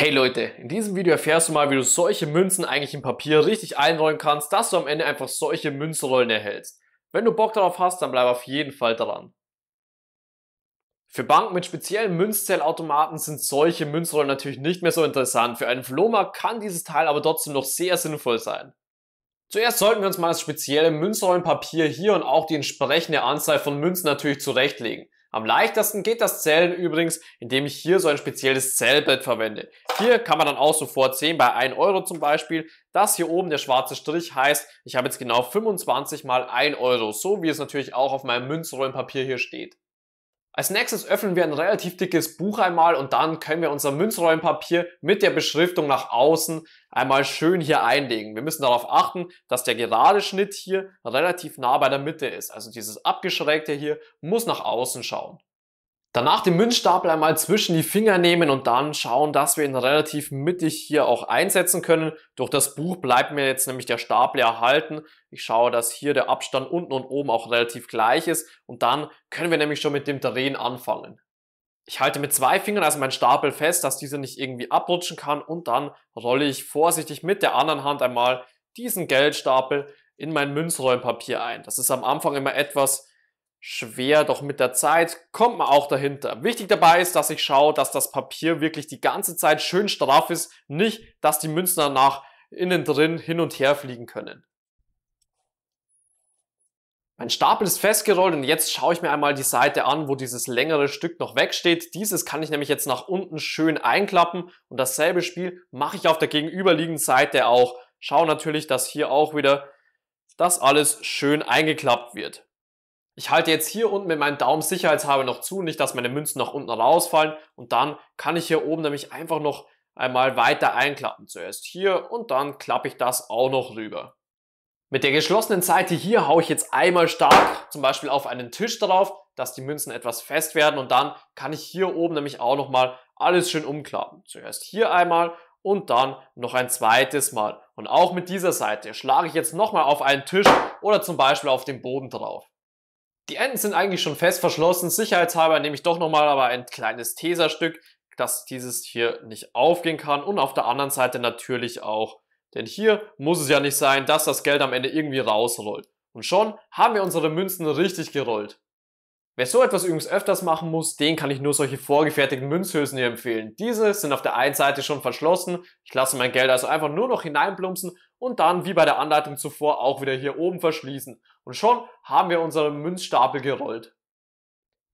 Hey Leute, in diesem Video erfährst du mal, wie du solche Münzen eigentlich in Papier richtig einrollen kannst, dass du am Ende einfach solche Münzrollen erhältst. Wenn du Bock darauf hast, dann bleib auf jeden Fall dran. Für Banken mit speziellen Münzzellautomaten sind solche Münzrollen natürlich nicht mehr so interessant. Für einen Flohmarkt kann dieses Teil aber trotzdem noch sehr sinnvoll sein. Zuerst sollten wir uns mal das spezielle Münzrollenpapier hier und auch die entsprechende Anzahl von Münzen natürlich zurechtlegen. Am leichtesten geht das Zählen übrigens, indem ich hier so ein spezielles Zählbett verwende. Hier kann man dann auch sofort sehen, bei 1 Euro zum Beispiel, dass hier oben der schwarze Strich heißt, ich habe jetzt genau 25 mal 1 Euro, so wie es natürlich auch auf meinem Münzrollenpapier hier steht. Als nächstes öffnen wir ein relativ dickes Buch einmal und dann können wir unser Münzrollenpapier mit der Beschriftung nach außen einmal schön hier einlegen. Wir müssen darauf achten, dass der gerade Schnitt hier relativ nah bei der Mitte ist. Also dieses abgeschrägte hier muss nach außen schauen. Danach den Münzstapel einmal zwischen die Finger nehmen und dann schauen, dass wir ihn relativ mittig hier auch einsetzen können. Durch das Buch bleibt mir jetzt nämlich der Stapel erhalten. Ich schaue, dass hier der Abstand unten und oben auch relativ gleich ist und dann können wir nämlich schon mit dem Drehen anfangen. Ich halte mit zwei Fingern also meinen Stapel fest, dass dieser nicht irgendwie abrutschen kann und dann rolle ich vorsichtig mit der anderen Hand einmal diesen Geldstapel in mein Münzrollenpapier ein. Das ist am Anfang immer etwas schwer, doch mit der Zeit kommt man auch dahinter. Wichtig dabei ist, dass ich schaue, dass das Papier wirklich die ganze Zeit schön straff ist, nicht, dass die Münzen danach innen drin hin und her fliegen können. Mein Stapel ist festgerollt und jetzt schaue ich mir einmal die Seite an, wo dieses längere Stück noch wegsteht. Dieses kann ich nämlich jetzt nach unten schön einklappen und dasselbe Spiel mache ich auf der gegenüberliegenden Seite auch. Schau natürlich, dass hier auch wieder das alles schön eingeklappt wird. Ich halte jetzt hier unten mit meinem Daumen sicherheitshalber noch zu, nicht dass meine Münzen nach unten rausfallen und dann kann ich hier oben nämlich einfach noch einmal weiter einklappen. Zuerst hier und dann klappe ich das auch noch rüber. Mit der geschlossenen Seite hier haue ich jetzt einmal stark zum Beispiel auf einen Tisch drauf, dass die Münzen etwas fest werden und dann kann ich hier oben nämlich auch nochmal alles schön umklappen. Zuerst hier einmal und dann noch ein zweites Mal. Und auch mit dieser Seite schlage ich jetzt nochmal auf einen Tisch oder zum Beispiel auf den Boden drauf. Die Enden sind eigentlich schon fest verschlossen. Sicherheitshalber nehme ich doch nochmal aber ein kleines Teserstück, dass dieses hier nicht aufgehen kann. Und auf der anderen Seite natürlich auch. Denn hier muss es ja nicht sein, dass das Geld am Ende irgendwie rausrollt. Und schon haben wir unsere Münzen richtig gerollt. Wer so etwas übrigens öfters machen muss, den kann ich nur solche vorgefertigten Münzhülsen hier empfehlen. Diese sind auf der einen Seite schon verschlossen. Ich lasse mein Geld also einfach nur noch hineinplumpsen und dann, wie bei der Anleitung zuvor, auch wieder hier oben verschließen. Und schon haben wir unseren Münzstapel gerollt.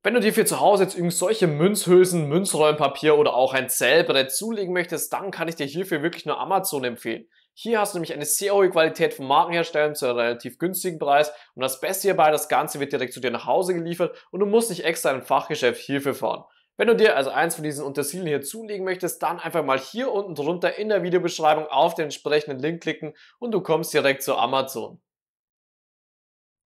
Wenn du dir für zu Hause jetzt übrigens solche Münzhülsen, Münzrollenpapier oder auch ein Zellbrett zulegen möchtest, dann kann ich dir hierfür wirklich nur Amazon empfehlen. Hier hast du nämlich eine sehr hohe Qualität von Markenherstellern zu einem relativ günstigen Preis und das Beste hierbei, das Ganze wird direkt zu dir nach Hause geliefert und du musst nicht extra in ein Fachgeschäft hierfür fahren. Wenn du dir also eins von diesen Untersilien hier zulegen möchtest, dann einfach mal hier unten drunter in der Videobeschreibung auf den entsprechenden Link klicken und du kommst direkt zu Amazon.